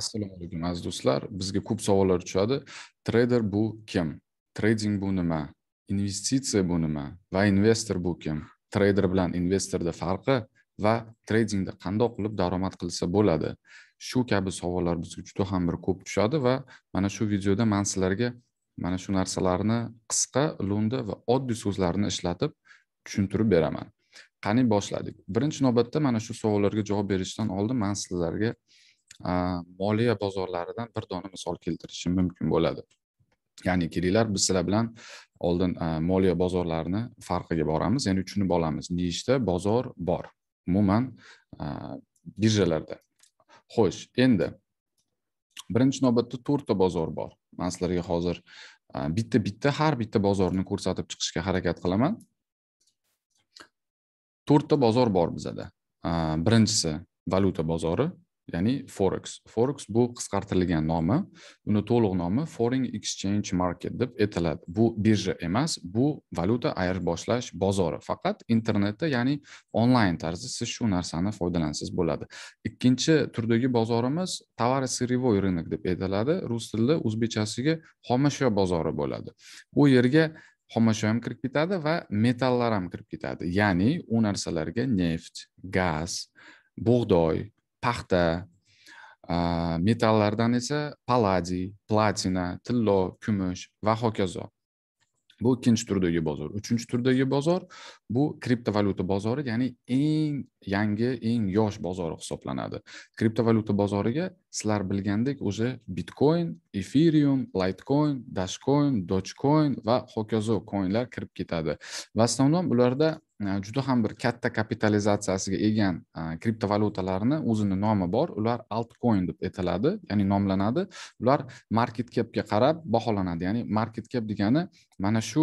assalomu alaykum aziz do'stlar bizga ko'p savollar tushadi treyder bu kim treyding bu nima investitsiya bu nima va investor bu kim treyder bilan investorda farqi va treydingda qandoq qilib daromad qilsa bo'ladi shu kabi savollar bizga juda ham bir ko'p tushadi va mana shu videoda man sizlarga mana shu narsalarni qisqa lo'nda va oddiy so'zlarni ishlatib tushuntirib beraman qani boshladik birinchi navbatda mana shu savollarga javob berishdan oldin man sizlarga moliya bozorlaridan bir dona misol keltirishim mumkin bo'ladi ya'ni kelinglar biz sizlar bilan oldin moliya bozorlarini farqiga boramiz ya'ni tushunib olamiz nechta bozor bor umuman birjalarda xo'sh endi birinchi navbatda to'rtta bozor bor man sizlarga hozir bitta bitta har bitta bozorni ko'rsatib chiqishga harakat qilaman to'rtta bozor bor bizada birinchisi valyuta bozori ya'ni forex forex bu qisqartirilgan nomi uni to'liq nomi foreign exchange market deb aytiladi bu birja emas bu valyuta ayirboshlash bozori faqat internetda ya'ni onlayn tarzda siz shu narsani foydalansangiz bo'ladi ikkinchi turdagi bozorimiz tovarосырьевой рынок deb aytiladi rus tilida o'zbekchasiga xomashyo bozori bo'ladi u yerga xomashyo ham kirib ketadi va metallar ham kirib ketadi ya'ni u narsalarga neft gaz bug'doy paxta metallardan esa paladiy platina tillo kumush va hokazo bu ikkinchi turdagi bozor uchinchi turdagi bozor bu kriptovalyuta bozori ya'ni eng yangi eng yosh bozori hisoblanadi kriptovalyuta bozoriga sizlar bilgandek уже bitcoin ethereum litecoin dashcoin dogecoin va hokazo coinlar kirib ketadi va основном ularda juda ham bir katta kapitalizatsiyasiga ega kriptovalyutalarni o'zini nomi bor ular altcoin deb aytiladi ya'ni nomlanadi ular market capga qarab baholanadi ya'ni market cap degani mana shu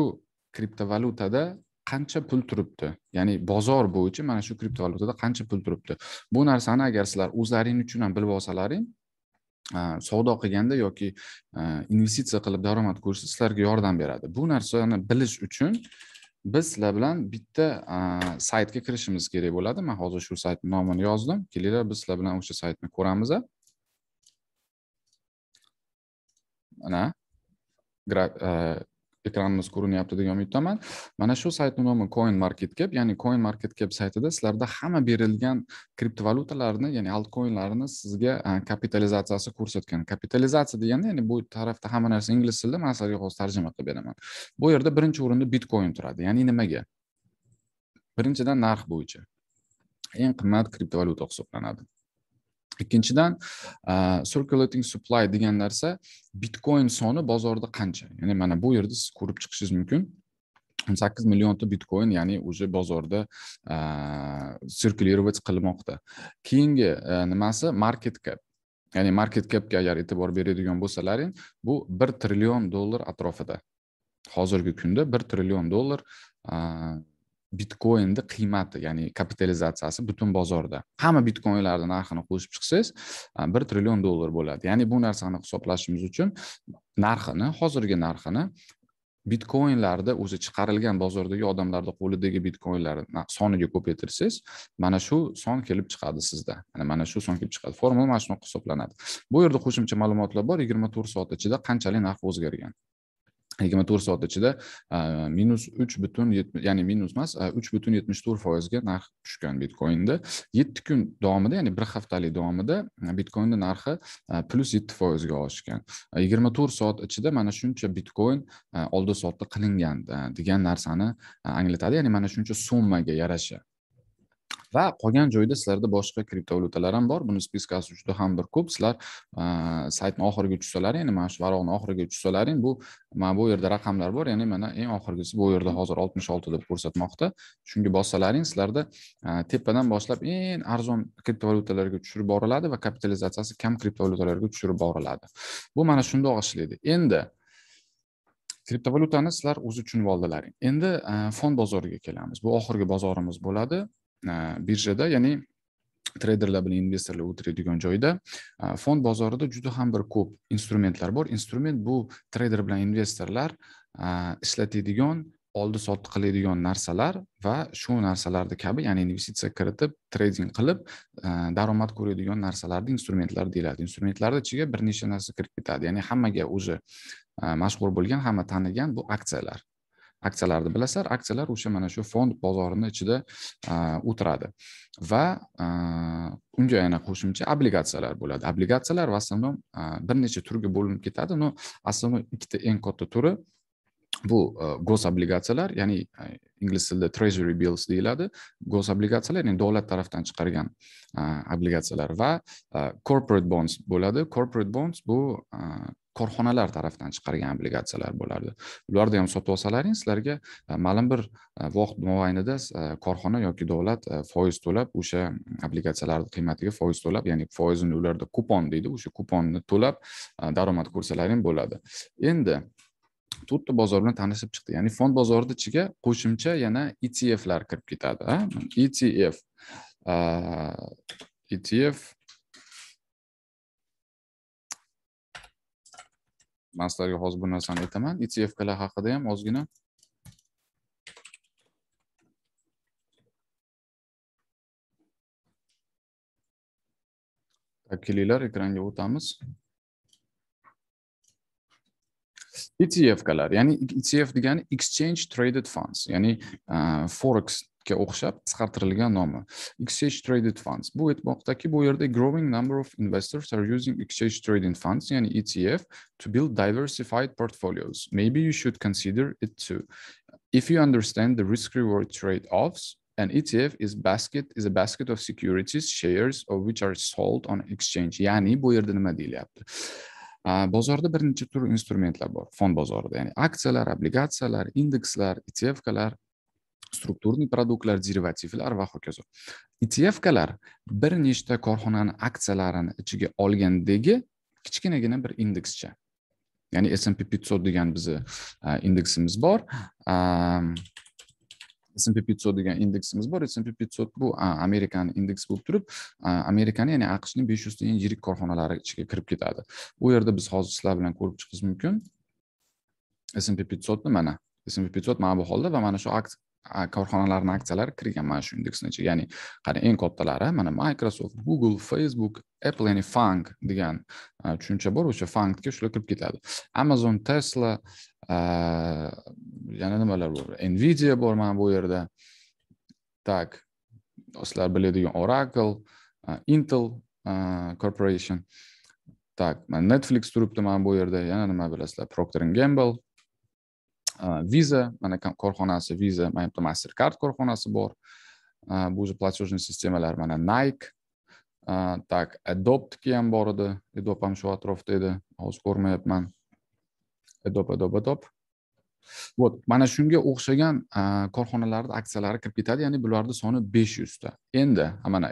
kriptovalyutada qancha pul turibdi ya'ni bozor bo'yicha mana shu kriptovalyutada qancha pul turibdi bu narsani agar sizlar o'zlaring uchun ham bilib olsalaring Э, savdo qilganda yoki э, investitsiya qilib daromad ko'rishda sizlarga yordam beradi bu narsani bilish uchun biz sizlar bilan bitta e, saytga kirishimiz kerak bo'ladi man hozir shu saytni nomini yozdim kelinglar biz sizlar bilan o'sha saytni ko'ramiz mana ekranimiz ko'rinyapti degan umiddaman mana shu saytni nomi coin market cap ya'ni coin market cap saytida sizlarda hamma berilgan kriptovalyutalarni ya'ni altcoinlarni sizga e, kapitalizatsiyasi ko'rsatgan kapitalizatsiya deganda ya'ni bu tarafda hamma narsa ingliz tilida man sizlarga hozir tarjima qilib beraman bu yerda birinchi o'rinda bitcoin turadi ya'ni nimaga birinchidan narx bo'yicha eng qimmat kriptovalyuta hisoblanadi ikkinchidan circulating supply degan narsa bitcoin soni bozorda qancha ya'ni mana bu yerda siz ko'rib chiqishingiz mumkin o'n sakkiz millionta bitcoin ya'ni уже bozorda sirkulировать qilmoqda keyingi nimasi market cap ya'ni market capga agar e'tibor beradigan bo'lsalaring bu bir trillion dollar atrofida hozirgi kunda bir trillion dollar bitcoinni qiymati ya'ni kapitalizatsiyasi butun bozorda hamma bitcoinlarni narxini qo'shib chiqsangiz bir trillion dollar bo'ladi ya'ni bu narsani hisoblashimiz uchun narxini hozirgi narxini bitcoinlarni o'zi chiqarilgan bozordagi odamlarni qo'lidagi bitcoinlar soniga ko'paytirsangiz mana shu son kelib chiqadi sizda yani mana shu son kelib chiqadi formula mana shunaqa hisoblanadi bu yerda qo'shimcha ma'lumotlar bor yigirma to'rt soat ichida qanchalik narx o'zgargan yigirma to'rt soat ichida e, minus uch butun ya'ni minus emas uch e, butun yetmish to'rt foizga narx tushgan bitcoinda yetti kun davomida ya'ni bir haftalik davomida e, bitcoinni narxi plyus yetti foizga oshgan yigirma to'rt soat ichida mana shuncha bitcoin oldi sotdi qilingan degan narsani anglatadi ya'ni mana shuncha summaga yarasha va qolgan joyda sizlarda boshqa kriptovalyutalar ham bor buni spiskasi juda ham bir ko'p sizlar saytni oxiriga tushsalar ya'ni mana shu varoqni oxiriga tushsalaring bu mana bu yerda raqamlar bor ya'ni mana eng oxirgisi bu yerda hozir oltmish olti deb ko'rsatmoqda shunga bossalaring sizlarda tepadan boshlab eng arzon kriptovalyutalarga tushirib boriladi va kapitalizatsiyasi kam kriptovalyutalarga tushirib boriladi bu mana shundoq ishlaydi endi kriptovalyutani sizlar o'zi tushunib oldilaring endi fond bozoriga kelamiz bu oxirgi bozorimiz bo'ladi E, birjada ya'ni treyderlar bilan investorlar o'tiradigan joyda e, fond bozorida juda ham bir ko'p instrumentlar bor instrument bu treyder bilan investorlar e, ishlatadigan oldi sotdi qiladigan narsalar va shu narsalarni kabi ya'ni investitsiya kiritib treyding qilib daromad ko'radigan narsalarni instrumentlar deyiladi instrumentlarni ichiga bir nechta narsa kirib ketadi ya'ni hammaga o'zi mashhur bo'lgan hamma tanigan bu aksiyalar aksiyalarni bilasizlar aksiyalar o'sha mana shu fond bozorini ichida o'tiradi va unga yana qo'shimcha obligatsiyalar bo'ladi obligatsiyalar в основном bir necha turga bo'linib ketadi но основной ikkita eng katta turi bu gos obligatsiyalar ya'ni ingliz tilida treasury bills deyiladi gos obligatsiyalar ya'ni davlat tarafdan chiqargan obligatsiyalar va corporate bonds bo'ladi corporate bonds bu korxonalar tarafdan chiqargan obligatsiyalar bo'lardi ularni ham sotib olsalaring sizlarga e, ma'lum bir e, vaqt mobaynida e, korxona yoki davlat foiz to'lab o'sha obligatsiyalarni qiymatiga foiz to'lab ya'ni foizini ularda kupon deydi o'sha kuponni to'lab daromad ko'rsalaring bo'ladi endi to'rtta bozor bilan tanishib chiqdi ya'ni fond bozorini ichiga qo'shimcha yana etflar kirib ketadi etf etf man sizlarga hozir bu narsani aytaman etfkalar haqida ham ozgina kelinglar ekranga o'tamiz etf kalar, ya'ni etf degani exchange traded funds ya'ni e, forex ga o'xshab qisqartirilgan nomi exchange traded funds bu aytmoqdaki bu yerda growing number of investors are using exchange traded funds ya'ni etf to build diversified portfolios maybe you should consider it too if you understand the risk reward trade-offs an etf is basket is a basket of securities shares of which are sold on exchange ya'ni bu yerda nima deyilyapti bozorda bir necha tur instrumentlar bor fond bozorida ya'ni aksiyalar obligatsiyalar indekslar etfkalar strukturniy produktlar derivativlar va hokazo etfkalar bir nechta korxonani aksiyalarini ichiga olgandagi kichkinagina bir indekscha ya'ni smp 500 degan bizni indeksimiz bor S&P 500 degan indeksimiz bor S&P 500 bu amerikani indeksi bo'lib turib amerikani ya'ni aqshning besh yuzta eng yirik korxonalari ichiga kirib ketadi u yerda biz hozir sizlar bilan ko'rib chiqishimiz mumkin S&P 500 ni mana S&P 500 mana bu holda va mana shu korxonalarni aksiyalari kirgan mana shu indeksni ichiga ya'ni qarang eng kattalari mana microsoft google facebook apple ya'ni fang degan tushuncha bor o'sha fangga shular kirib ketadi amazon tesla yana nimalar bor nvidia bor mana bu yerda так sizlar biladigan oracle intel corporation так netflix turibdi mana bu yerda yana nima bilasizlar procter gamble viza mana korxonasi viza mana bitta mastercard korxonasi bor bu же платежный sistemalar mana nike так adoptniki ham bor edi adop ham shu atrofda edi hozir ko'rmayapman adop adop adop вот mana shunga o'xshagan korxonalarni aksiyalari kirib ketadi ya'ni bularni soni besh yuzta endi mana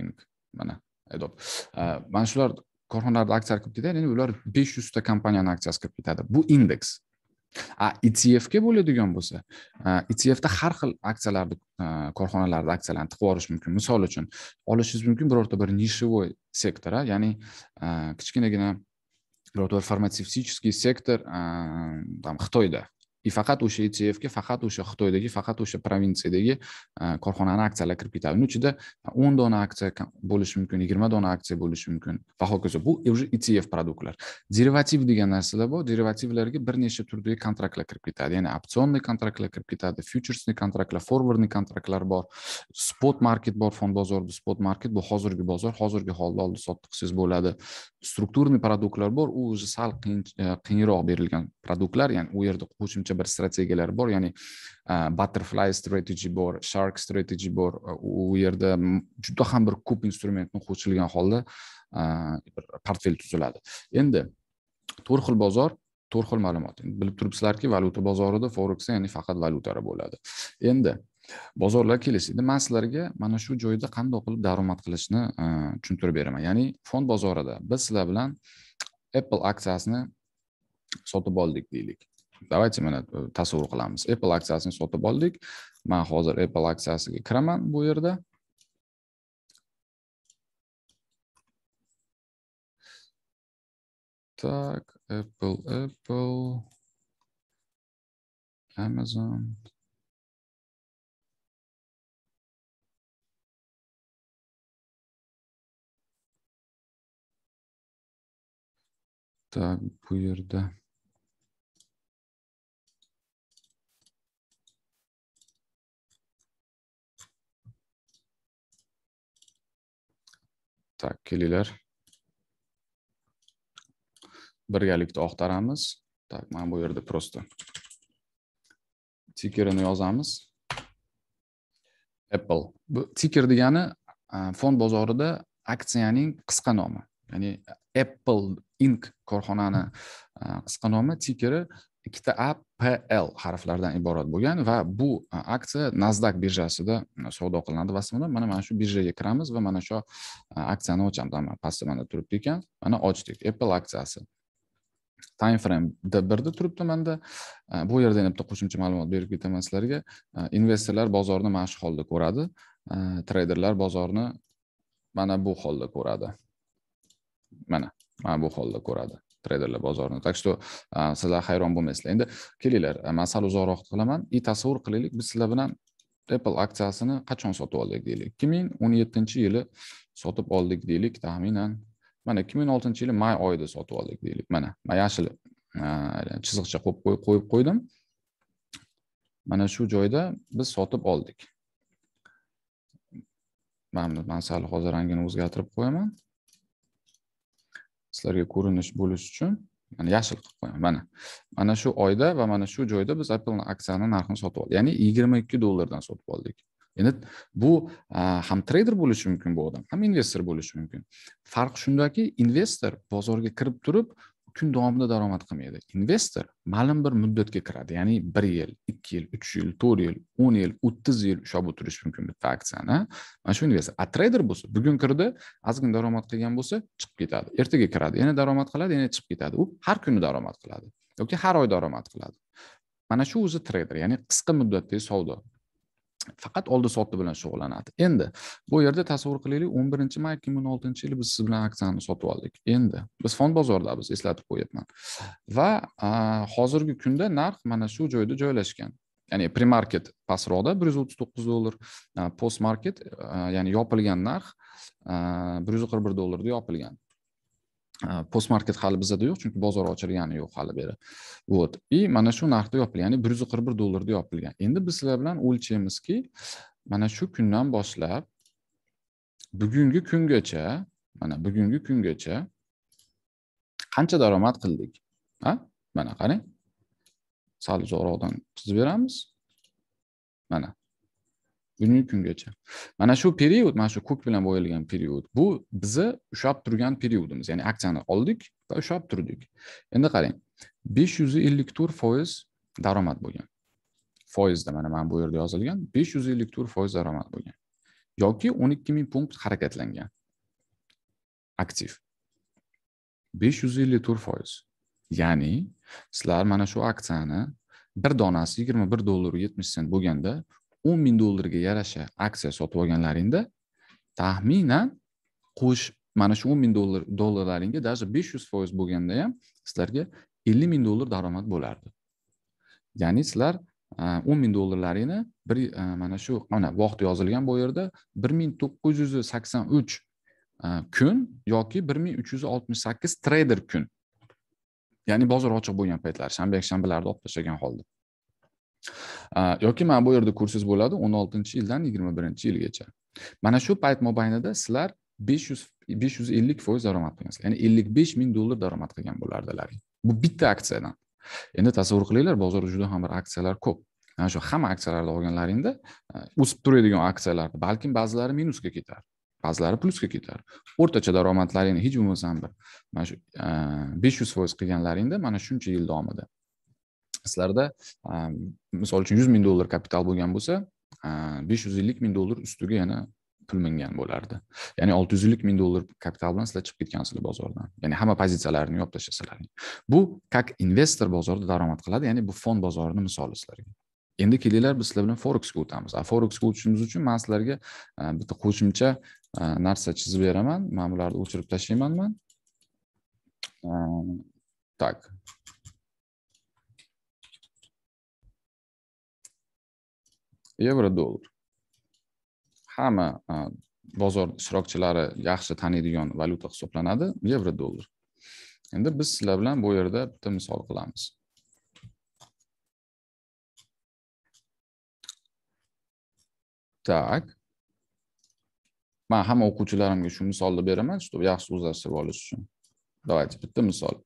inc mana adop mana shular korxonalarda aksiyalari kirib ketadi ya'ni ular besh yuzta kompaniyani aksiyasi kirib ketadi bu indeks a etfga bo'ladigan bo'lsa e da har xil aksiyalarni korxonalarni aksiyalarini tiqib olish mumkin misol uchun olishingiz mumkin birorta bir нишевой sektor ya'ni kichkinagina birorta bir farmatsevtический sektor там xitoyda faqat o'sha etfga faqat o'sha xitoydagi faqat o'sha provinsiyadagi korxonani aksiyalari kirib ketadi uni ichida o'n dona aksiya bo'lishi mumkin yigirma dona aksiya bo'lishi mumkin va hokazo bu уже etf produktlar derivativ degan narsalar bor derivativlarga bir nechta turdagi kontraktlar kirib ketadi ya'ni opsionniy kontraktlar kirib ketadi futuresniy kontraktlar forwardniy kontraktlar bor spot market bor fond bozorida spot market bu hozirgi bozor hozirgi holda oldi sotdi qilsangiz bo'ladi strukturniy produktlar bor u уже sal qiyinroq berilgan produktlar ya'ni u yerda qo'shimcha bir strategiyalar bor ya'ni e, butterfly strategy bor shark strategy bor e, u yerda juda ham bir ko'p instrumentni qo'shilgan holda e, bir portfel tuziladi endi to'rt xil bozor to'rt xil ma'lumot endi bilib turibsizlarki valyuta bozorida forex ya'ni faqat valyutalar bo'ladi endi bozorlar kelishdi endi man sizlarga mana shu joyda qandoq qilib daromad qilishni tushuntirib beraman ya'ni fond bozorida biz sizlar bilan apple aksiyasini sotib oldik deylik давайте mana tasavvur qilamiz apple aksiyasini sotib oldik man hozir apple aksiyasiga kiraman bu yerda так apple apple amazon Так, bu yerda tak kelinglar birgalikda oqtaramiz tak mana bu yerda просто tikerini yozamiz apple bu tiker degani e, fond bozorida aksiyaning qisqa nomi ya'ni apple inc korxonani e, qisqa nomi tikeri ikkita APL harflaridan iborat bo'lgan va bu e, aksiya Nasdaq birjasida e, savdo qilinadi va mana mana shu birjaga kiramiz va mana shu e, aksiyani ochamiz mana pastda mana turibdi ekan mana ochdik Apple aksiyasi time frame d birda turibdi manda bu yerda yana bitta qo'shimcha ma'lumot berib ketaman sizlarga investorlar bozorni mana shu holda ko'radi treyderlar bozorni mana bu holda ko'radi mana mana bu holda ko'radi treyderlar bozorini так что sizlar hayron bo'lmaysizlar endi kelinglar man sal uzoqroq qilaman и tasavvur qilaylik biz sizlar bilan apple aksiyasini qachon sotib oldik deylik ikki ming o'n yettinchi yili sotib oldik deylik taxminan mana ikki ming oltinchi yili may oyida sotib oldik deylik mana man yashil chiziqcha qo'yib qo'yib qo'ydim mana shu joyda biz sotib oldik mana man sal hozir rangini o'zgartirib qo'yaman sizlarga ko'rinish bo'lishi uchun mana yashil qilib qo'yaman mana mana shu oyda va mana shu joyda biz apple aksiyani narxini sotib oldik ya'ni yigirma ikki dollardan sotib oldik endi bu ham treyder bo'lishi mumkin bu odam ham investor bo'lishi mumkin farq shundaki investor bozorga kirib turib kun davomida daromad qilmaydi investor ma'lum bir muddatga kiradi ya'ni bir yil ikki yil uch yil to'rt yil o'n yil o'ttiz yil ushlab o'tirish mumkin bitta aksiyani mana shu investor a treyder bo'lsa bugun kirdi ozgina daromad qilgan bo'lsa chiqib ketadi ertaga kiradi yana daromad qiladi yana chiqib ketadi u har kuni daromad qiladi yoki har oy daromad qiladi mana shu o'zi treyder ya'ni qisqa muddatdagi savdo faqat oldi sotdi bilan shug'ullanadi endi bu yerda tasavvur qilaylik o'n birinchi may ikki ming o'n oltinchi yili biz siz bilan aksiyani sotib oldik endi biz fond bozoridamiz eslatib qo'yyapman va hozirgi kunda narx mana shu joyda joylashgan ya'ni premarket market pastroqda bir yuz o'ttiz to'qqiz dollar post market ya'ni yopilgan narx bir yuz qirq bir dollarda yopilgan post market hali bizada yo'q chunki bozor ochilgani yo'q hali beri вот и mana shu narxda yopilgan ya'ni bir yuz qirq bir dollarda yopilgan endi biz sizlar bilan o'lchaymizki mana shu kundan boshlab bugungi kungacha mana bugungi kungacha qancha daromad qildik ha mana qarang sal uzoqroqdan chizib beramiz mana bugungi kungacha mana shu period mana shu ko'k bilan bo'yalgan period bu bizni ushlab turgan periodimiz ya'ni aksiyani oldik va ushlab turdik endi qarang besh yuz ellik to'rt foiz daromad bo'lgan foizda mana mana bu yerda yozilgan besh yuz ellik to'rt foiz daromad bo'lgan yoki o'n ikki ming punkt harakatlangan aktiv besh yuz ellik to'rt foiz ya'ni sizlar mana shu aksiyani bir donasi yigirma bir dollar yetmish sent bo'lganda o'n ming dollarga yarasha aksiya sotib olganlaringda taxminan qo'sh mana shu o'n ming dollar dollarlaringga даже besh yuz foiz bo'lganda ham sizlarga ellik ming dollar daromad bo'lardi ya'ni sizlar e, o'n ming dollarlaringni bir e, mana shu mana vaqt yozilgan bu yerda bir ming to'qqiz yuz sakson uch e, kun yoki bir ming uch yuz oltmish sakkiz treyder kun ya'ni bozor ochiq bo'lgan paytlar shanba yakshanbalarda olib tashlagan holda yoki mana bu yerda kursingiz bo'ladi o'n oltinchi yildan yigirma birinchi yilgacha mana shu payt mobaynida sizlar besh yuz besh yuz ellik foiz daromad qilgansizlar ya'ni ellik besh ming dollar daromad qilgan bo'lardilar bu bitta aksiyadan endi tasavvur qilinglar bozorda juda ham bir aksiyalar ko'p mana shu hamma aksiyalarni olganlaringda e, o'sib turadigan aksiyalarni balkim ba'zilari minusga ketar ba'zilari plusga ketar o'rtacha daromadlaringni hech bo'lmasa bir mana shu e, besh yuz foiz qilganlaringda mana shuncha yil davomida sizlarda ehm, misol uchun yuz ming dollar kapital bo'lgan bo'lsa ehm, besh yuz ellik ming dollar ustiga yana pul mingan bo'lardi ya'ni olti yuz ellik ming dollar kapital bilan sizlar chiqib ketgansizlar bozordan ya'ni hamma pozitsiyalarni yopib tashlasalar bu как investor bozorda daromad qiladi ya'ni bu fond bozorini misoli sizlarga endi kelinglar biz sizlar bilan forexga o'tamiz forexga o'tishimiz uchun man sizlarga e, bitta qo'shimcha e, narsa chizib beraman man bularni o'chirib tashlayman man так ehm, yevro dollar hamma bozor ishtirokchilari yaxshi taniydigan valyuta hisoblanadi yevro dollar endi biz sizlar bilan bu yerda bitta misol qilamiz так man hamma o'quvchilarimga shu misolni beraman чтобы yaxshi o'zlashtirib olish uchun давайте bitta misol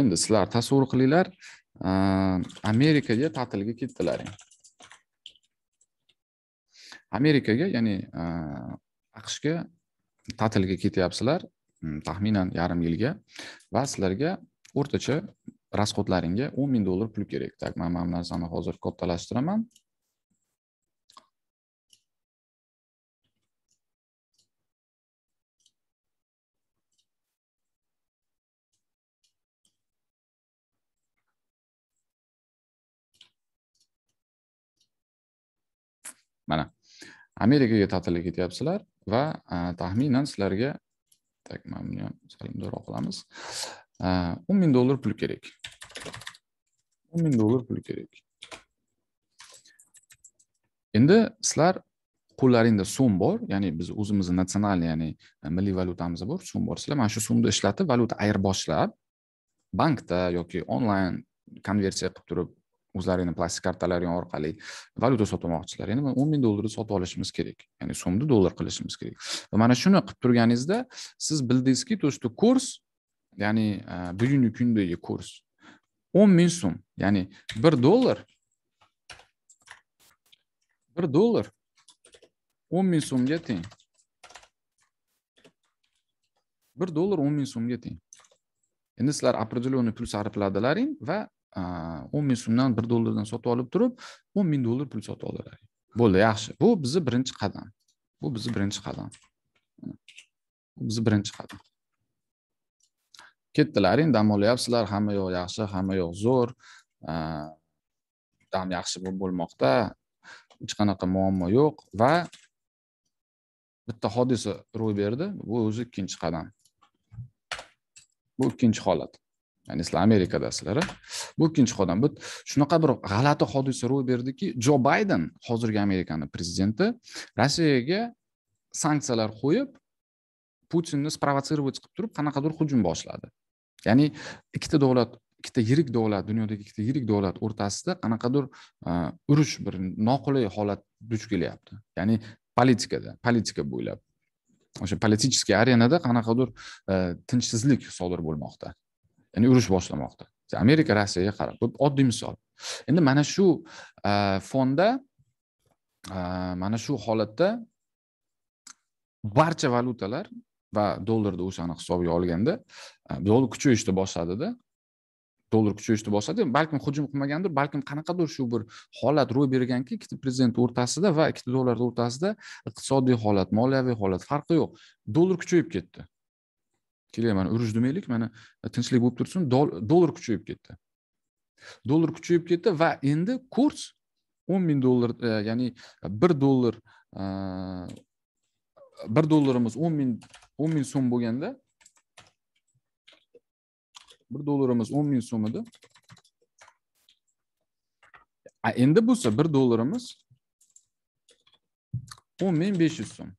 endi sizlar tasavvur qilinglar amerikaga ta'tilga ketdilaring amerikaga ya'ni e, aqshga ta'tilga ketyapsizlar mm, taxminan yarim yilga va sizlarga o'rtacha расходlaringga o'n ming dollar pul kerak так man mana bu narsani hozir kattalashtiraman mana amerikaga ta'tilga ketyapsizlar va taxminan sizlarga так mana buni ham sal muddalroq qilamiz o'n ming dollar pul kerak o'n ming dollar pul kerak endi sizlar qo'llaringda so'm bor ya'ni biz o'zimizni natsional ya'ni milliy valyutamiz bor so'm bor sizlar mana shu so'mni ishlatib valyuta ayirboshlab bankda yoki onlayn konversiya qilib turib o'zlarini plastik kartalaring orqali valyuta sotmoqchilar endi o'n ming dollarni sotib olishimiz kerak ya'ni so'mni dollar qilishimiz kerak va mana shuni qilib turganingizda siz bildingizki то что kurs ya'ni э, bugungi kundagi kurs o'n ming so'm ya'ni bir dollar bir dollar o'n ming so'mga teng bir dollar o'n ming so'mga teng endi sizlar определенный pul sarfladilaring va o'n ming so'mdan bir dollardan sotib olib turib o'n ming dollar pul sotib oldilar bo'ldi yaxshi bu bizni birinchi qadam bu bizni birinchi qadam bu bizni birinchi qadam ketdilar endi dam olyapsizlar hamma yoq yaxshi hamma yoq zo'r dam yaxshi bo'lmoqda hech qanaqa muammo yo'q va bitta hodisa ro'y berdi bu o'zi ikkinchi qadam bu ikkinchi holat ya'ni islom amerikadasizlar bu ikkinchi qadam bu shunaqa bir g'alati hodisa ro'y berdiki jo bayden hozirgi amerikani prezidenti rossiyaga sanksiyalar qo'yib putinni sprovotsировать qilib turib qanaqadir hujum boshladi ya'ni ikkita davlat ikkita yirik davlat dunyodagi ikkita yirik davlat o'rtasida qanaqadir e, urush bir noqulay holat duch kelyapti ya'ni politikada politika bo'ylab o'sha politicheskiy arenada qanaqadir e, tinchsizlik sodir bo'lmoqda ya'ni urush boshlamoqda amerika rossiyaga qarab bu oddiy misol endi mana shu e, fonda e, mana shu holatda barcha valyutalar va dollarni o'shani hisobga olganda e, dollar kuchayishni boshladida dollar kuchayishni boshladi balkim hujum qilmagandir balkim qanaqadir shu bir holat ro'y berganki ikkita prezident o'rtasida va ikkita dollar o'rtasida iqtisodiy holat moliyaviy holat farqi yo'q dollar kuchayib ketdi keling mana urush demaylik mana tinchlik bo'lib tursin dollar kuchayib ketdi dollar kuchayib ketdi va endi kurs o'n ming dollar e, ya'ni bir dollar e, bir dollarimiz o'n ming o'n ming so'm bo'lganda bir dollarimiz o'n ming so'm edi endi bo'lsa bir dollarimiz o'n ming besh yuz so'm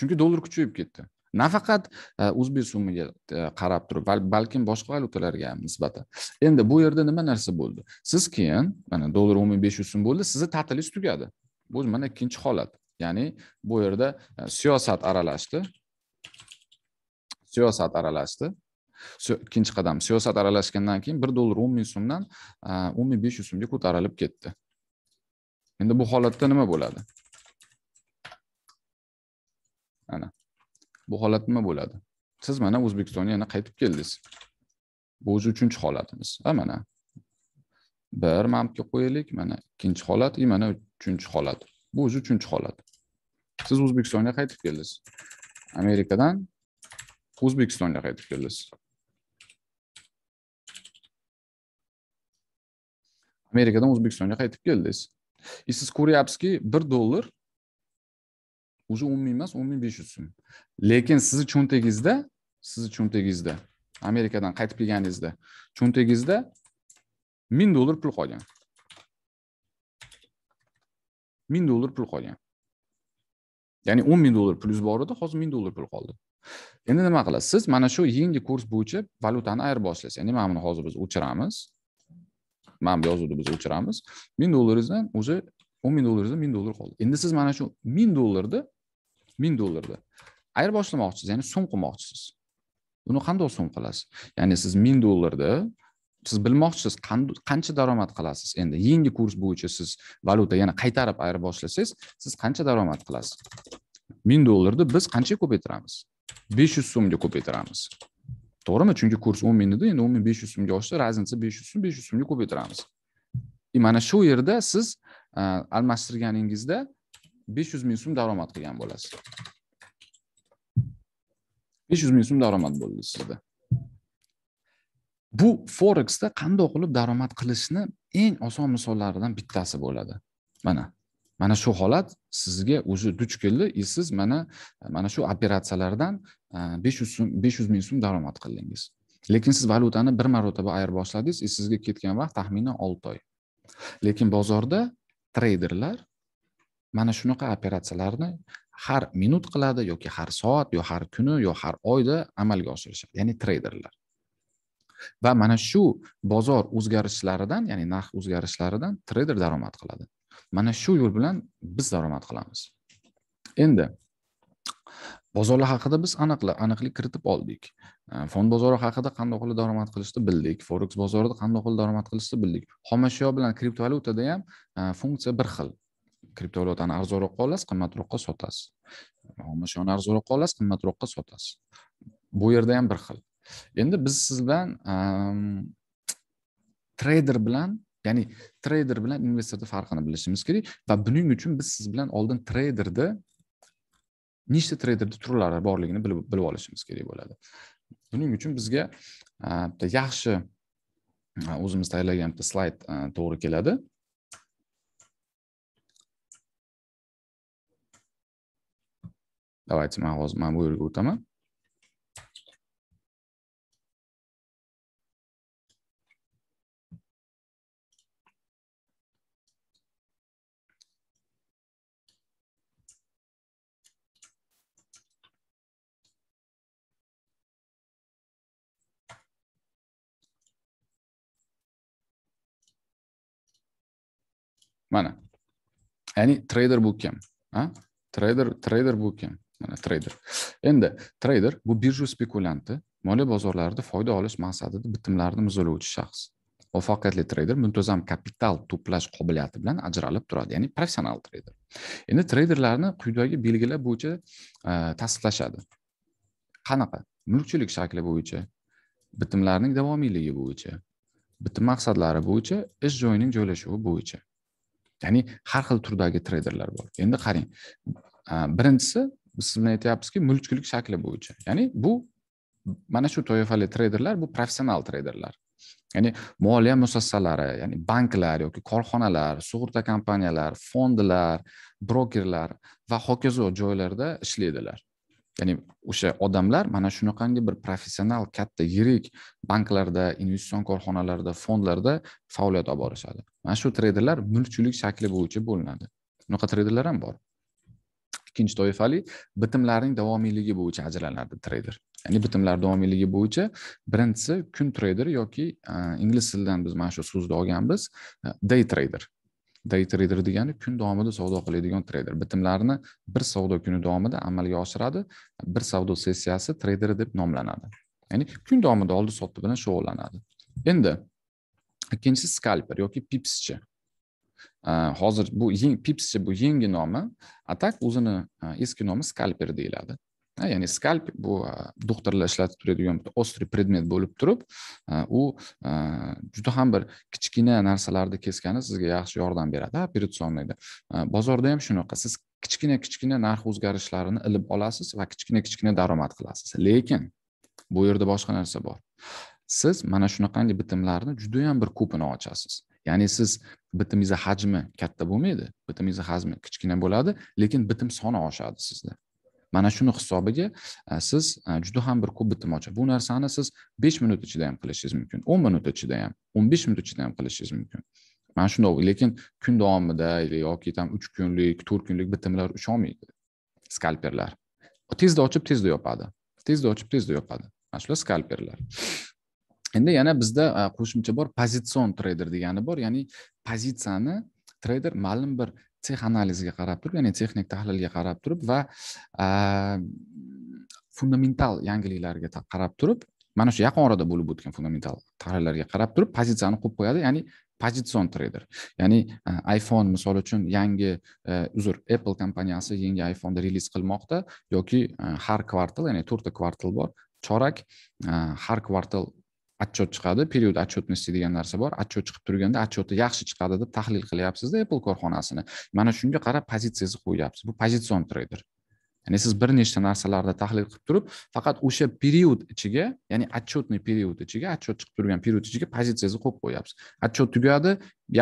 chunki dollar kuchayib ketdi nafaqat o'zbek e, so'miga e, qarab turib balkim boshqa valyutalarga ham nisbatan endi bu yerda nima narsa bo'ldi siz keyin mana dollar o'n ming besh yuz so'm bo'ldi sizni ta'tilingiz tugadi bu mana ikkinchi holat ya'ni bu yerda e, siyosat aralashdi siyosat aralashdi ikkinchi qadam siyosat aralashgandan keyin bir dollar o'n ming so'mdan o'n ming besh yuz so'mga ko'tarilib ketdi endi bu holatda nima bo'ladi ana bu holat nima bo'ladi siz mana o'zbekistonga yana qaytib keldingiz bu o'zi uchinchi holatimiz a mana bir mana qo'yaylik mana ikkinchi holat и mana uchinchi holat bu o'zi uchinchi holat siz o'zbekistonga qaytib keldingiz amerikadan o'zbekistonga qaytib keldingiz amerikadan o'zbekistonga qaytib keldingiz и siz ko'ryapsizki bir dollar o'zi o'n ming emas o'n ming besh yuz so'm lekin sizni cho'ntagingizda sizni cho'ntagingizda amerikadan qaytib kelganingizda cho'ntagingizda ming dollar pul qolgan ming dollar pul qolgan ya'ni o'n ming dollar pulingiz bor edi hozir ming dollar pul qoldi endi nima qilasiz siz mana shu yangi kurs bo'yicha valyutani ayirboshlash ya'ni mana buni hozir biz o'chiramiz mana bu yozuvni biz o'chiramiz ming dollaringizdan o'zi o'n ming dollaringizdan ming dollar qoldi endi siz mana shu ming dollarni ming dollarni ayirboshlamoqchisiz ya'ni so'm qilmoqchisiz uni qandoq so'm qilasiz ya'ni siz ming dollarni siz bilmoqchisiz qancha daromad qilasiz endi yangi kurs bo'yicha siz valyuta yana qaytarib ayirboshlasangiz siz qancha daromad qilasiz ming dollarni biz qancha ko'paytiramiz besh yuz so'mga ko'paytiramiz to'g'rimi chunki kurs o'n ming edi endi o'n ming besh yuz so'mga oshdi разница besh yuz so'm besh yuz so'mga ko'paytiramiz и e, mana shu yerda siz e, almashtirganingizda 500 ming so'm daromad qilgan bo'lasiz 500 ming so'm daromad bo'ldi sizda bu forexda qandoq qilib daromad qilishni eng oson misollaridan bittasi bo'ladi mana mana shu holat sizga o'zi duch keldi и e, siz mana mana shu operatsiyalardan 500 e, so'm 500 ming so'm daromad qildingiz lekin siz valyutani bir marotaba ayir и e, sizga ketgan vaqt taxminan olti oy lekin bozorda treyderlar mana shunaqa operatsiyalarni har minut qiladi yoki har soat yo har kuni yo har oyda amalga oshirishadi ya'ni treyderlar va mana shu bozor o'zgarishlaridan ya'ni narx o'zgarishlaridan treyder daromad qiladi mana shu yo'l bilan biz daromad qilamiz endi bozorlar haqida biz aniqla aniqlik kiritib oldik fond bozori haqida qanday qilib daromad qilishni bildik forex bozorida qanday qilib daromad qilishni bildik xomashyo bilan kriptovalyutada ham e, funksiya bir xil kriptovalyutani arzonroqqa olasiz qimmatroqqa sotasiz xomushani arzonroqqa olasiz qimmatroqqa sotasiz bu yerda ham bir xil endi biz siz bilan ehm, treyder bilan ya'ni treyder bilan investorni farqini bilishimiz kerak va buning uchun biz siz bilan oldin treyderni nechta treyderni turlari borligini bilib olishimiz kerak bo'ladi buning uchun bizga ehm, bitta yaxshi ehm, o'zimiz tayyorlagan bitta slayd to'g'ri keladi Давайте man hozir mana bu yerga o'taman. mana ya'ni trader bu kim a trader trader bu kim mana treyder endi treyder bu birja spekulanti moliya bozorlarida foyda olish maqsadida bitimlarni imzolovchi shaxs muvaffaqiyatli treyder muntazam kapital to'plash qobiliyati bilan ajralib turadi ya'ni professional treyder endi treyderlarni quyidagi belgilar bo'yicha e, tasdiqlashadi qanaqa mulkchilik shakli bo'yicha bitimlarning davomiyligi bo'yicha bitim maqsadlari bo'yicha ish joyining joylashuvi bo'yicha ya'ni har xil turdagi treyderlar bor endi qarang e, birinchisi biz sizni aytyapmizki mulkchilik shakli bo'yicha ya'ni bu mana shu toifali treyderlar bu professional treyderlar ya'ni moliya muassasalari ya'ni banklar yoki korxonalar sug'urta kompaniyalari fondlar brokerlar va hokazo joylarda ishlaydilar ya'ni o'sha odamlar mana shunaqangi bir professional katta yirik banklarda investitsion korxonalarda fondlarda faoliyat olib borishadi mana shu treyderlar mulkchilik shakli bo'yicha bo'linadi unaqa treyderlar ham bor ikkinchi toifali bitimlarning davomiyligi bo'yicha ajralanadi treyder ya'ni bitimlar davomiyligi bo'yicha birinchisi kun treyderi yoki e, ingliz tilidan biz mana shu so'zni olganmiz e, day treyder day trader degani kun davomida savdo qiladigan treyder bitimlarni bir savdo kuni davomida amalga oshiradi bir savdo sessiyasi treyder deb nomlanadi ya'ni kun davomida oldi sotdi bilan shug'ullanadi endi ikkinchisi skalper yoki pipschi Э, hozir bu pipscha bu yangi nomi а так o'zini э, eski nomi skalper deyiladi ya'ni skalp bu э, doktorlar ishlatib turadigan bitta острый predmet bo'lib turib u juda ham bir kichkina narsalarni kesgani sizga yaxshi yordam beradi операционныйda bozorda ham shunaqa siz kichkina kichkina narx o'zgarishlarini ilib olasiz va kichkina kichkina daromad qilasiz lekin bu yerda boshqa narsa bor siz mana shunaqangi bitimlarni judayam bir ko'pini ochasiz ya'ni siz bitimingizni hajmi katta bo'lmaydi bitimingizni hajmi kichkina bo'ladi lekin bitim soni oshadi sizda mana shuni hisobiga e, siz e, juda ham bir ko'p bitim ochasiz bu narsani siz besh minut ichida ham qilishingiz mumkin o'n minut ichida ham o'n besh minut ichida ham qilishingiz mumkin mana shundoq lekin kun davomida yoki там uch kunlik to'rt kunlik bitimlar olmaydi skalperlar tezda ochib tezda yopadi tezda ochib tezda yopadi mana shular skalperlar endi yana bizda qo'shimcha bor pozitsion treyder degani bor ya'ni pozitsiyani treyder ma'lum bir tex analiziga qarab turib ya'ni texnik tahlilga qarab turib va fundamental yangiliklarga qarab turib mana shu yaqin orada bo'lib o'tgan fundamental tahlillarga qarab turib pozitsiyani qo'yib qo'yadi ya'ni pozitsion treyder ya'ni iphone misol uchun yangi e, uzr apple kompaniyasi yangi iphoneni reliz qilmoqda yoki har kvartal ya'ni to'rtta kvartal bor chorak har kvartal отчет chiqadi period отчетности degan narsa bor отчет chiqib turganda отчеti yaxshi chiqadi deb tahlil qilyapsizda apple korxonasini mana shunga qarab pozitsiyasi qo'yyapsiz bu pozitsion treyder ya'ni siz bir nechta narsalarni tahlil qilib turib faqat o'sha period ichiga ya'ni отчетный period ichiga отчет chiqib turgan period ichiga pozitsiyangizni qo'yib qo'yyapsiz отчет tugadi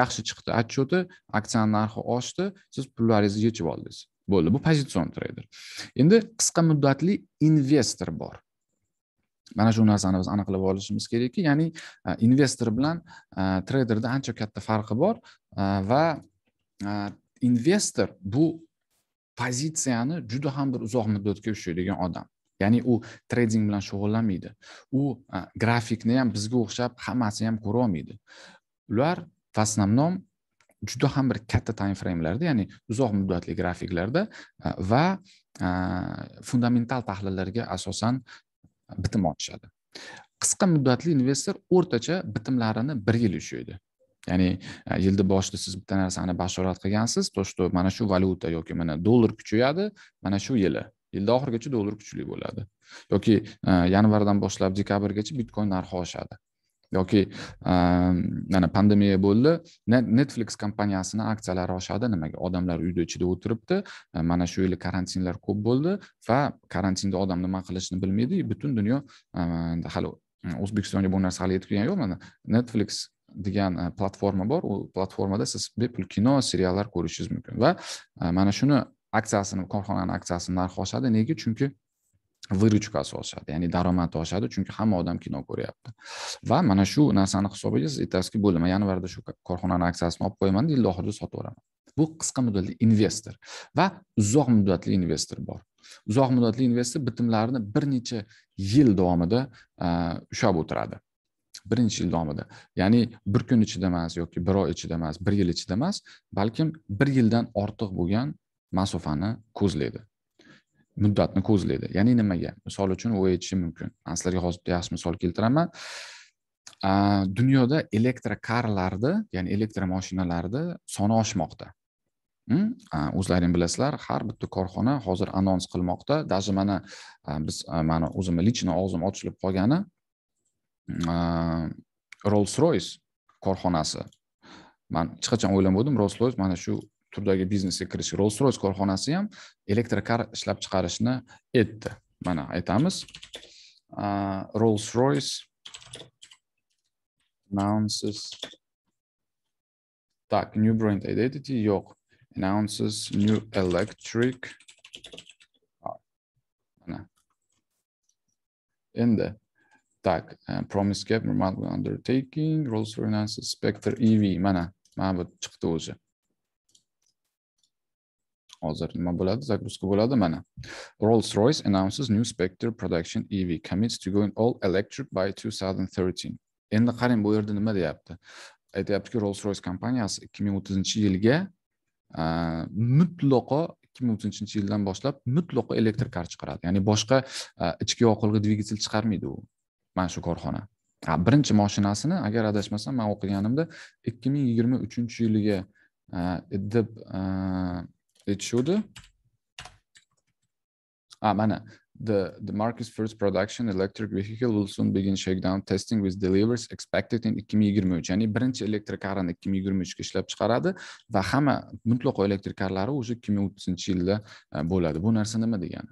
yaxshi chiqdi отчети aksiyani narxi oshdi siz pullaringizni yechib oldingiz bo'ldi bu pozitsion treyder endi qisqa muddatli investor bor mana shu narsani biz aniqlab olishimiz kerakki ya'ni e, investor bilan e, treyderda ancha katta farqi bor e, va investor bu pozitsiyani juda ham bir uzoq muddatga ushlaydigan odam ya'ni u trading bilan shug'ullanmaydi u grafikni ham bizga o'xshab hammasini ham ko'rolmaydi ular в основном juda ham bir katta time framelarda ya'ni uzoq muddatli grafiklarda va fundamental tahlillarga asosan bitim ochishadi qisqa muddatli investor o'rtacha bitimlarini bir yil ushlaydi ya'ni e, yilni boshida siz bitta narsani bashorat qilgansiz то что mana shu valyuta yoki mana dollar kuchayadi mana shu yili yilni oxirigacha dollar kuchli bo'ladi yoki e, yanvardan boshlab dekabrgacha bitcoin narxi oshadi yoki ehm, mana pandemiya bo'ldi netflix kompaniyasini aksiyalari oshadi nimaga odamlar uyda ichida o'tiribdi e, mana shu yili karantinlar ko'p bo'ldi va karantinda odam nima qilishni bilmaydi butun dunyo ehm, hali e, o'zbekistonga bu narsa hali yetib kelgani yo'q mana netflix degan e, platforma bor u platformada siz bepul kino seriallar ko'rishingiz mumkin va mana shuni aksiyasini korxonani aksiyasini narxi oshadi nega chunki выручка ошады яъни даромади ошади чунки ҳамма одам кино кўряпти ва мана шу нарсани ҳисобингиз айтасизки бўлма январда шу корхонани аксиясини олиб қўйман йил охирида сотиб оламан бу қисқа муддатли инвестор ва узоқ муддатли инвестор бор узоқ муддатли инвестор битимларни бир necha йил давомида ushlab ўтиради bir necha yil davomida ya'ni bir kun ichida emas yoki bir oy ichida emas bir yil ichida emas balkim bir yildan ortiq bo'lgan masofani ko'zlaydi muddatni ko'zlaydi ya'ni nimaga misol uchun u aytishi mumkin man sizlarga hozir yaxshi misol keltiraman dunyoda elektrokarlarni ya'ni elektr mashinalarni soni oshmoqda hm? o'zlaring bilasizlar har bitta korxona hozir anons qilmoqda даже mana biz mani o'zimni lichni og'zim ochilib qolgani rolls royce korxonasi man hech qachon o'ylamadim rolls royce mana shu turdagi biznesga kirish rolls royce korxonasi ham elektrokar ishlab chiqarishni aytdi mana aytamiz uh, rolls royce announces так new brand identity yo'q announces new electric mana endi Так, e, Promise gap Remarkable Undertaking, Rolls Royce, Spectre EV. Mana, mana bu chiqdi o'zi. hozir nima bo'ladi загрузка bo'ladi mana rolls royce announces new spectre production ev commits to going all electric by 2013 endi qarang bu yerda nima deyapti aytyaptiki rolls royce kompaniyasi ikki ming o'ttizinchi yilga e, mutlaqo ikki ming o'ttizinchi yildan boshlab mutlaqo elektr kar chiqaradi ya'ni boshqa e, ichki yoqilg'i dvigatel chiqarmaydi u mana shu korxona birinchi moshinasini agar adashmasam man o'qiganimda ikki ming yigirma uchinchi yiliga deb it should. Ah, mana. The, the market's first production electric vehicle will soon begin shakedown testing with deliveries expected in 2023. Ya'ni birinchi elektrokarni 2023 ga ishlab chiqaradi va hamma mutlaqo elektrokarlari o'sha 2030-yilda e, bo'ladi. Bu narsa nima degani?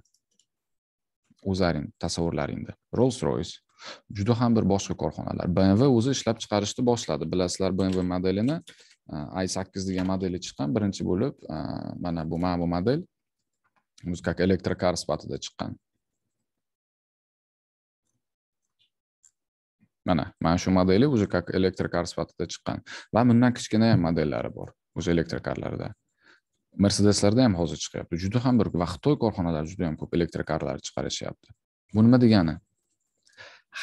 O'zaring tasavvurlaringda. Rolls-Royce juda ham bir boshqa korxonalar. BMW o'zi ishlab chiqarishni boshladi. Bilasizlar, BMW modelini i sakkiz degan modeli chiqqan birinchi bo'lib mana bu mana bu model o'zi как elektrokar sifatida chiqqan mana mana shu modeli уже как elektrokar sifatida chiqqan va bundan kichkina ham modellari bor o'zi elektrokarlarda mercedeslarda ham hozir chiqyapti juda ham bir va xitoy korxonalari juda ham ko'p elektrokarlar chiqarishyapti bu nima degani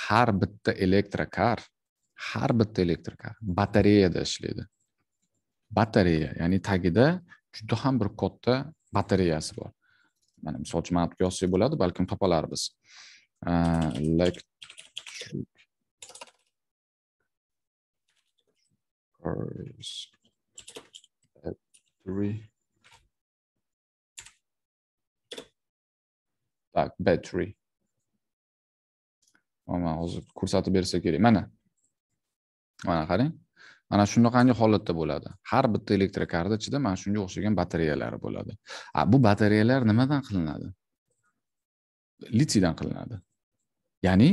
har bitta elektrokar har bitta elektrokar batareyada ishlaydi batareya ya'ni tagida juda ham bir katta batareyasi bor mana misol uchun mana bu yozsak bo'ladi balkim topolarmiz battery так battery mana hozir ko'rsatib bersa kerak mana mana qarang mana shunaqangi holatda bo'ladi har bitta elektrokarni ichida mana shunga o'xshagan batareyalari bo'ladi a bu batareyalar nimadan qilinadi litsiydan qilinadi ya'ni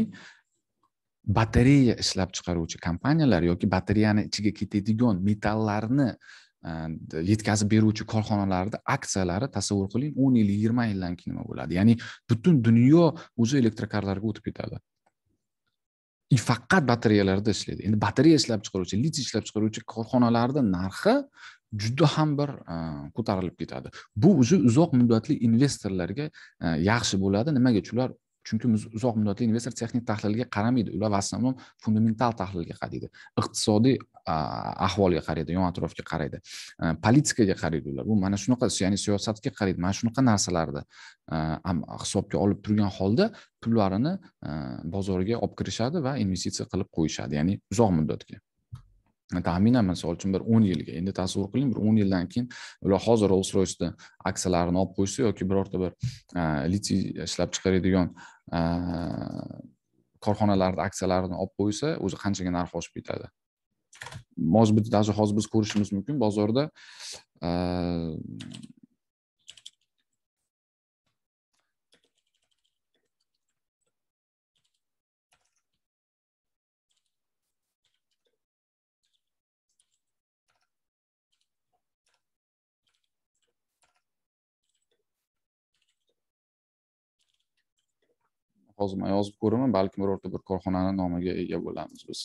batareya ishlab chiqaruvchi kompaniyalar yoki batareyani ichiga ketadigan metallarni yetkazib beruvchi korxonalarni aksiyalari tasavvur qiling o'n yil yigirma yildan keyin nima bo'ladi ya'ni butun dunyo o'zi elektrokarlarga o'tib ketadi faqat batareyalarda ishlaydi endi batareya ishlab chiqaruvchi litiy ishlab chiqaruvchi korxonalarni narxi juda ham bir e, ko'tarilib ketadi bu уже uzoq muddatli investorlarga e, yaxshi bo'ladi nimaga ular chunki uzoq muddatli investor texnik tahlilga qaramaydi ular в основном fundamental tahlilga qaraydi iqtisodiy ahvolga qaraydi yon atrofga qaraydi politikaga э, qaraydi ular bu mana shunaqa ya'ni siyosatga qaraydi mana shunaqa narsalarni э, hisobga olib turgan holda pullarini э, bozorga olib kirishadi va investitsiya qilib qo'yishadi ya'ni uzoq muddatga taxminan misol uchun bir o'n yilga endi tasavvur qiling bir o'n yildan keyin ular hozir rolls roysni aksiyalarini olib qo'ysa yoki birorta bir e, litiy ishlab chiqaradigan e, korxonalarni aksiyalarini olib qo'ysa o'zi qanchaga narxi oshib ketadi может быть, даже hozir biz ko'rishimiz mumkin bozorda hozir man yozib ko'raman balki birorta bir korxonani nomiga ega bo'lamiz biz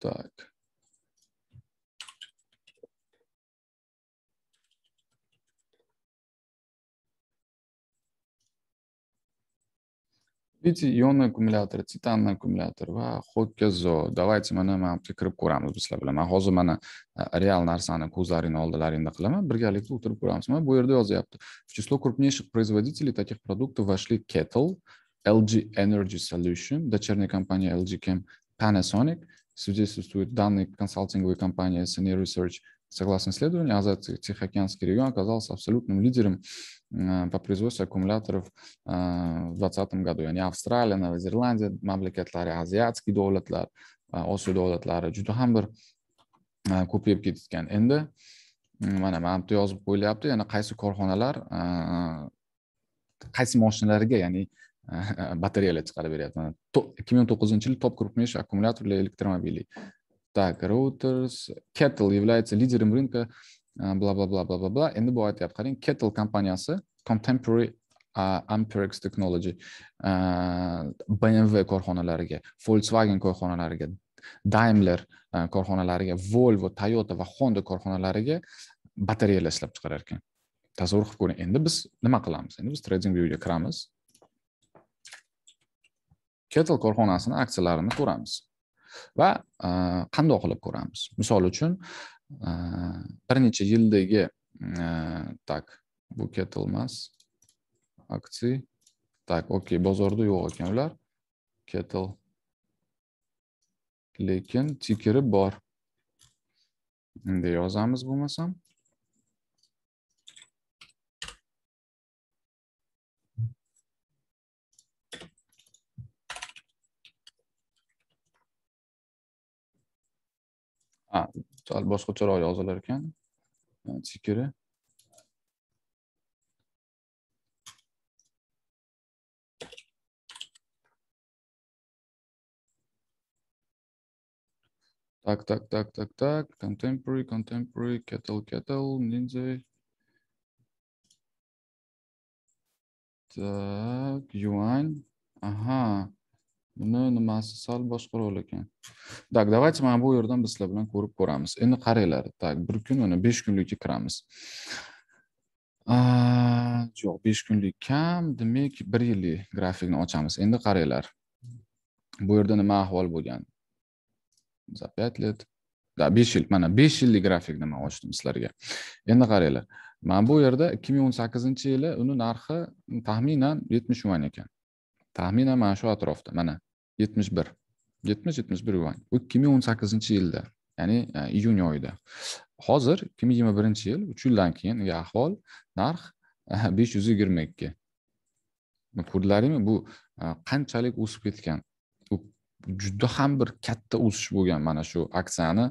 Так. Видите, ионный аккумулятор, титанный аккумулятор Ва, hokazo. Давайте мы нам kirib курам. bizlar bilan. Men hozir mana кузарин олдаларин ko'zlaringning oldilaringda qilaman. Birgalikda o'tirib ko'ramiz. Mana bu yerda yozyapti. В число крупнейших производителей таких продуктов вошли Kettle, LG Energy Solution, дочерняя компания LG Chem, Panasonic, свидетельствуют данные консалтинговой компании SNA Research. Согласно исследованию, Азиатско-Тихоокеанский регион оказался абсолютным лидером э, по производству аккумуляторов э, в 2020 году. Ya'ni Avstraliya, Nova Zelandiya mamlakatlari, азиатский davlatlar, Osiyo davlatlari juda ham bir ko'payib ketgan. Endi mana mana bu yerda yozib qo'yilyapti, yana qaysi korxonalar qaysi mashinalarga, ya'ni batareyalar chiqarib beryapman ikki ming o'n to'qqizinchi yil top крупнейших аккумуляторли электромобилей так routers kettle является лидером рынка bla bla bla bla bla bla endi bu aytyapti qarang kettle kompaniyasi contemporary uh, amperex technology uh, bmv korxonalariga volkswagen korxonalariga daimler uh, korxonalariga volvo toyota va honda korxonalariga batareyalar ishlab chiqarar ekan tasavvur qilib ko'ring endi biz nima qilamiz endi biz trading viewga kiramiz Kettle korxonasini aksiyalarini ko'ramiz va e, qandoq qilib ko'ramiz. Misol uchun e, bir necha yildagi e, tak bu Kettle emas aksiy tak okey bozorda yo'q ekan ular Kettle lekin tikeri bor. Endi yozamiz bo'lmasam. А, зал бошқача рой ёзилар экан. Чикири. Так, так, так, так, так. Contemporary, contemporary, kettle, kettle, ninja. Так, юань. Ага. buni nimasi sal boshqaroq ekan так давайте mana bu yerdan biz sizlar bilan ko'rib ko'ramiz endi qaranglar так bir kun mana besh kunlikka kiramiz yo'q besh kunlik kam demak bir yillik grafikni ochamiz endi qaranglar bu yerda nima ahvol bo'lgan за пять лет да besh yil mana besh yillik grafikni man ochdim sizlarga endi qaranglar mana bu yerda ikki ming o'n sakkizinchi yili uni narxi taxminan yetmish yuan ekan taxminan mana shu atrofda mana yetmish bir yetmish yetmish bir yuan bu ikki ming o'n sakkizinchi yilda ya'ni e, iyun oyida hozir ikki ming yigirma birinchi yil uch yildan keyingi ahvol narx e, besh yuz yigirma ikki ko'rdilaringmi bu e, qanchalik o'sib ketgan u juda ham bir katta o'sish bo'lgan mana shu aksiyani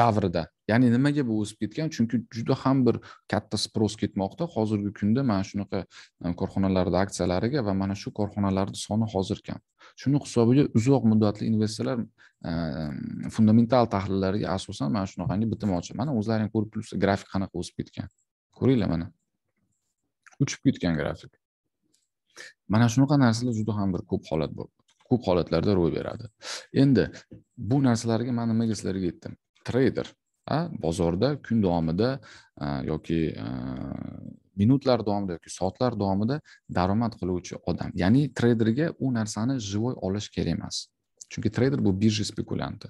davrida ya'ni nimaga bu o'sib ketgan chunki juda ham bir katta spros ketmoqda hozirgi kunda mana shunaqa e, korxonalarda aksiyalariga va mana shu korxonalarni soni hozir kam shuni hisobiga uzoq muddatli investorlar e, e, fundamental tahlillarga asosan mana shunaqangi bitim ochib mana o'zlaring ko'rib turibsizlar grafik qanaqa o'sib ketgan ko'ringlar mana uchib ketgan grafik mana shunaqa narsalar juda ham bir ko'p holat ko'p holatlarda ro'y beradi endi bu narsalarga man nimaga sizlarga aytdim treyder bozorda kun davomida e, yoki e, minutlar davomida yoki soatlar davomida daromad qiluvchi odam ya'ni treyderga u narsani живой olish kerak emas chunki treyder bu birja spekulyanti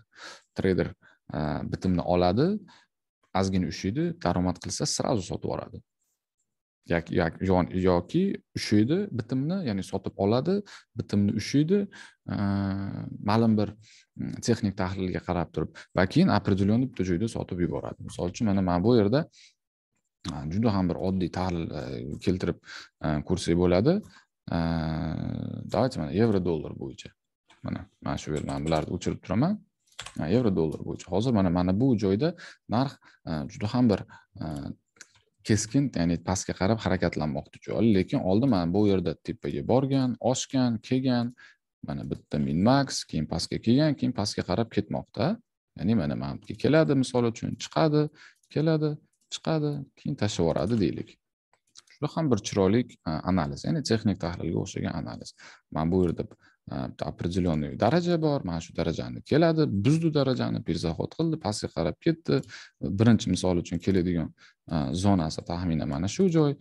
treyder e, bitimni oladi ozgina ushlaydi daromad qilsa сразу sotib yuboradi yoki ushlaydi bitimni ya'ni sotib oladi bitimni ushlaydi ma'lum bir mm, texnik tahlilga qarab turib va keyin определенный joyda sotib yuboradi misol uchun mana mana bu yerda juda ham bir oddiy tahlil keltirib ko'rsak bo'ladi давайте mana yevro dollar bo'yicha mana mana shu yerdan bularni o'chirib turaman yevro dollar bo'yicha hozir mana mana bu joyda narx juda ham bir keskin ya'ni pastga qarab harakatlanmoqda joy lekin oldin mana bu yerda tepaga borgan oshgan kelgan mana bitta min max keyin pastga kelgan keyin pastga qarab ketmoqda ya'ni mana mana keladi misol uchun chiqadi keladi chiqadi keyin tashlab yuboradi deylik shular ham bir chiroyli analiz ya'ni texnik tahlilga o'xshagan analiz mana bu yerda bitta определенный daraja bor mana shu darajani keladi buzdi darajani перезаход qildi pastga qarab ketdi birinchi misol uchun keladigan zonasi taxminan mana shu joy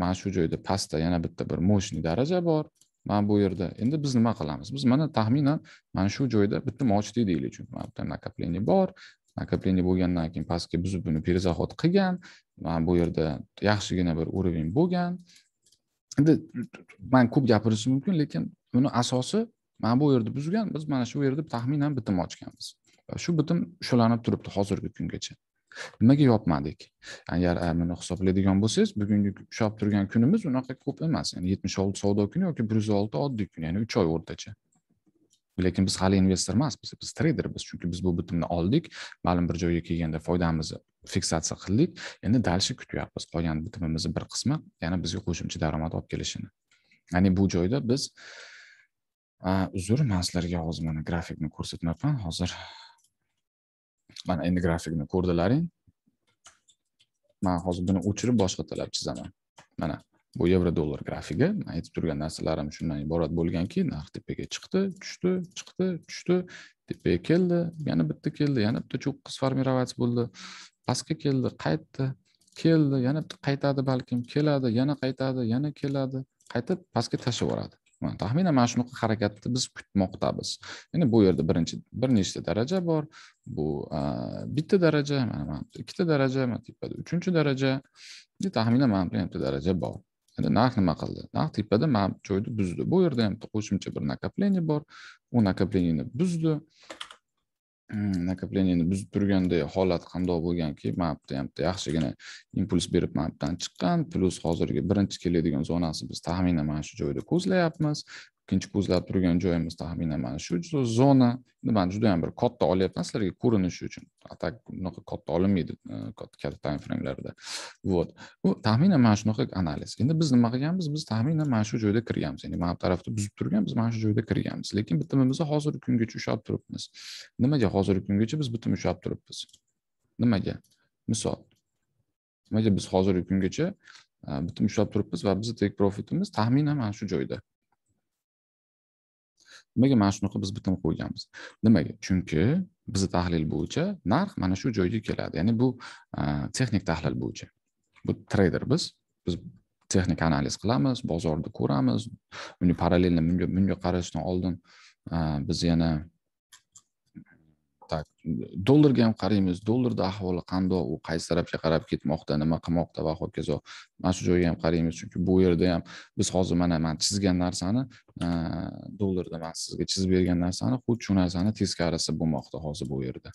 mana shu joyda pastda yana bitta bir мощный daraja bor mana bu yerda endi biz nima qilamiz biz mana taxminan mana shu joyda bitta mochniy deylik chunki mana bitta накопление bor накопление bo'lgandan keyin pastga buzib buni перезаход qilgan mana bu yerda yaxshigina bir уровень bo'lgan endi man ko'p gapirishim mumkin lekin buni asosi mana bu yerni buzgan biz mana shu yerda taxminan bitim ochganmiz shu bitim ushlanib turibdi hozirgi kungacha nimaga yopmadik agar buni hisoblaydigan bo'lsangiz bugungi ushlab turgan kunimiz unaqa ko'p emas ya'ni yetmish olti savdo kuni yoki bir yuz olti oddiy kun ya'ni uch oy o'rtacha lekin biz hali investor emasmiz biz biz chunki biz bu bitimni oldik ma'lum bir joyga kelganda foydamizni fiksatsiya qildik endi дальше kutyapmiz qolgan bitimimizni bir qismi yana bizga qo'shimcha daromad olib kelishini ya'ni bu joyda biz uzr man sizlarga hozir mana grafikni ko'rsatmayapman hozir mana endi grafikni ko'rdilaring man hozir buni o'chirib boshqatalab chizaman mana bu yevro dollar grafigi man aytib turgan narsalarim shundan iborat bo'lganki narx tepaga chiqdi tushdi chiqdi tushdi tepaga keldi yana bitta keldi yana bitta cho'qqi сформировать bo'ldi pastga keldi qaytdi keldi yana bitta qaytadi balkim keladi yana qaytadi yana keladi qaytib pastga tashlab yuboradi taxminan mana shunaqa harakatni biz kutmoqdamiz ya'ni bu yerda birinchi bir nechta daraja bor bu bitta daraja mana mana bu ikkita daraja mana tepada uchinchi daraja taxminan mana bu yerda daraja bor endi narx nima qildi narx tepada mana bu joyni buzdi bu yerda ham qo'shimcha bir nakaplение bor u nakaplenieni buzdi накопленияni buzib turganday holat qandoq bo'lganki mana bu yerda yaxshigina impuls berib mana bu yerdan chiqqan plyus hozirgi birinchi keladigan zonasi biz taxminan mana shu joyda ko'zlayapmiz ikkinchi ko'zlab turgan joyimiz taxminan mana shu zona man juda yam bir katta olyapman sizlarga ko'rinishi uchun a так bunaqa katta olinmaydi e, katta time framelarda вот bu taxminan mana shunaqa analiz endi biz nima qilganmiz biz taxminan mana shu joyda kirganmiz ya'ni mana bu tarafda buzib turgan biz mana shu joyda kirganmiz lekin bitimimiz hozirgi kungacha ushlab turibmiz nimaga hozirgi kungacha biz bitim ushlab turibmiz nimaga misol nimaga biz hozirgi kungacha e, bitim ushlab turibmiz va bizni tek profitimiz taxminan mana shu joyda nimaga mana shunaqa biz bitim qo'yganmiz nimaga chunki bizni tahlil bo'yicha narx mana shu joyga keladi ya'ni bu e, texnik tahlil bo'yicha bu treyder biz biz texnik analiz qilamiz bozorni ko'ramiz uni parallelni bunga bunga qarashdan oldin e, biz yana так dollarga ham qaraymiz dollarni ahvoli qandoq u qaysi tarafga qarab ketmoqda nima qilmoqda va hokazo mana shu joyga ham qaraymiz chunki bu yerda ham biz hozir mana man chizgan narsani dollarda man sizga chizib bergan narsani xuddi shu narsani teskarisi bo'lmoqda hozir bu yerda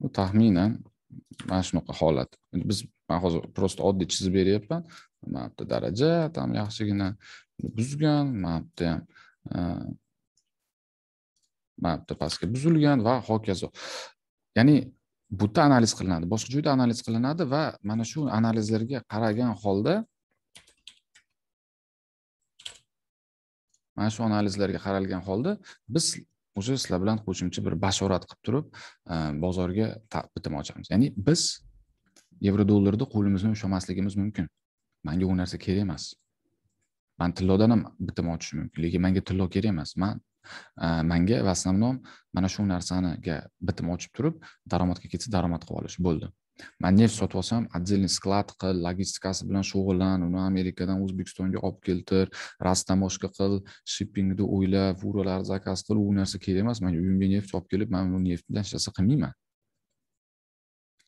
bu taxminan mana shunaqa holat biz man hozir просто oddiy chizib beryapman mana bitta daraja там yaxshigina buzgan mana bu yerda ham mana bu yerda pastga buzilgan va hokazo ya'ni bu yerda analiz qilinadi boshqa joyda analiz qilinadi va mana shu analizlarga qaragan holda mana shu analizlarga qaralgan holda biz o'sha sizlar bilan qo'shimcha bir bashorat qilib turib e, bozorga bitim ochamiz ya'ni biz yevro dollarni qo'limizni ushlamasligimiz mumkin manga u narsa kerak emas man tillodan ham bitim ochishim mumkin lekin manga tillo kerak emas man e, manga в основном mana shu narsaniga bitim ochib turib daromadga ketsa daromad qilib olish bo'ldi man neft sotib olsam отдельный склад qil logistikasi bilan shug'ullan uni amerikadan o'zbekistonga olib keltir boshqa qil shippingni o'yla furalar zakaz qil u narsa kerak emas manga uyimga neft olib kelib man neft neftdan hech narsa qilmayman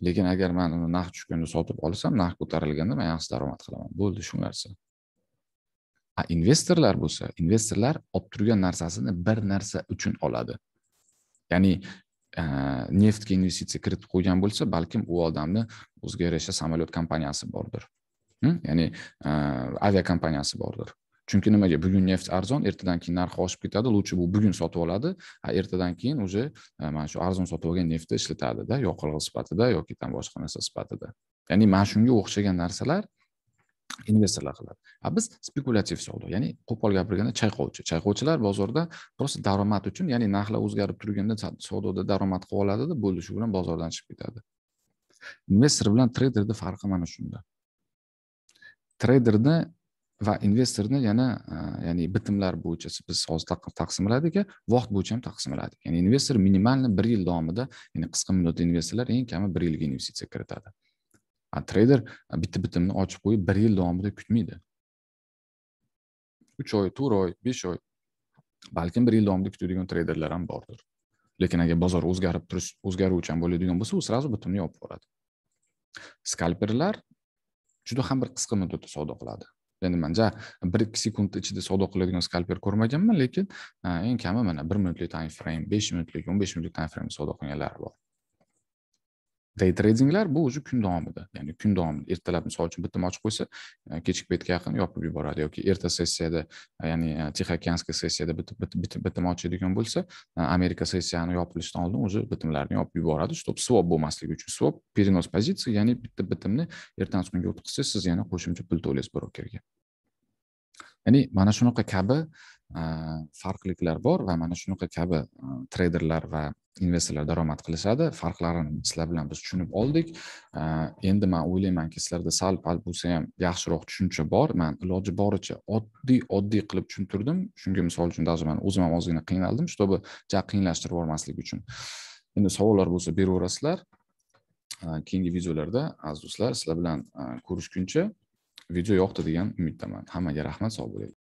lekin agar man uni narx tushganda sotib olsam narx ko'tarilganda man yaxshi daromad qilaman bo'ldi shu narsa a investorlar bo'lsa investorlar olib turgan narsasini bir narsa uchun oladi ya'ni e, neftga investitsiya kiritib qo'ygan bo'lsa balkim u odamni o'ziga yarasha samolyot kompaniyasi bordir hm? ya'ni e, aviakompaniyasi bordir chunki nimaga bugun neft arzon ertadan keyin narxi oshib ketadi лучше bu bugun sotib oladi a ertadan keyin уже mana shu arzon sotib olgan neftni ishlatadida yoqilg'i sifatida yoki там boshqa narsa sifatida ya'ni mana shunga o'xshagan narsalar investorlar qiladi a biz spekulyativ savdo ya'ni qo'pol gapirganda chayqovchi chayqovchilar bozorda просто daromad uchun ya'ni narxlar o'zgarib turganda savdoda daromad qilib oladida bo'ldi shu bilan bozordan chiqib ketadi investor bilan treyderni farqi mana shunda treyderni va investorni yana e, ya'ni bitimlar bo'yicha biz hozir taqsimladik vaqt bo'yicha ham taqsimladik ya'ni investor minimalni bir yil davomida ya'ni qisqa muddatli investorlar eng kami bir yilga investitsiya kiritadi a treyder e, bitta bitimni ochib qo'yib bir yil davomida kutmaydi uch oy to'rt oy besh oy balkim bir yil davomida kutadigan treyderlar ham bordir lekin agar bozor o'zgarib turish o'zgaruvchan bo'ladigan bo'lsa u сразу bitimni yopib yuboradi skalperlar juda ham bir qisqa muddatda savdo qiladi endi ja bir ikki sekund ichida savdo qiladigan skalper ko'rmaganman lekin eng kami mana bir minutlik time frame besh minutlik o'n besh minutlik time frame savdo qilganlar bor day tradinglar bu уже kun davomida ya'ni kun davomida ertalab misol uchun bitim ochib qo'ysa e, kechki paytga yaqin yopib yuboradi yoki erta sessiyada e, ya'ni e, tixookyanskiy sessiyada bitim ochadigan bo'lsa amerika sessiyani yopilishidan oldin уже bitimlarni yopib yuboradi чтобы swap bo'lmasligi uchun swap перенос позиции ya'ni bitta bitimni ertasi kunga o'tkazsangiz siz yana qo'shimcha pul to'laysiz brokerga ya'ni mana shunaqa kabi farqliklar bor va mana shunaqa kabi treyderlar va investorlar daromad qilishadi farqlarini sizlar bilan biz tushunib oldik endi man o'ylaymanki sizlarda sal pal bo'lsa ham yaxshiroq tushuncha bor man iloji boricha oddiy oddiy qilib tushuntirdim shunga misol uchun даже man o'zim ham ozgina qiynaldim чтобы ja qiyinlashtirib yubormaslik uchun endi savollar bo'lsa beraverasizlar keyingi videolarda aziz do'stlar sizlar bilan ko'rishguncha video yoqdi degan umiddaman hammaga rahmat sog' bo'ling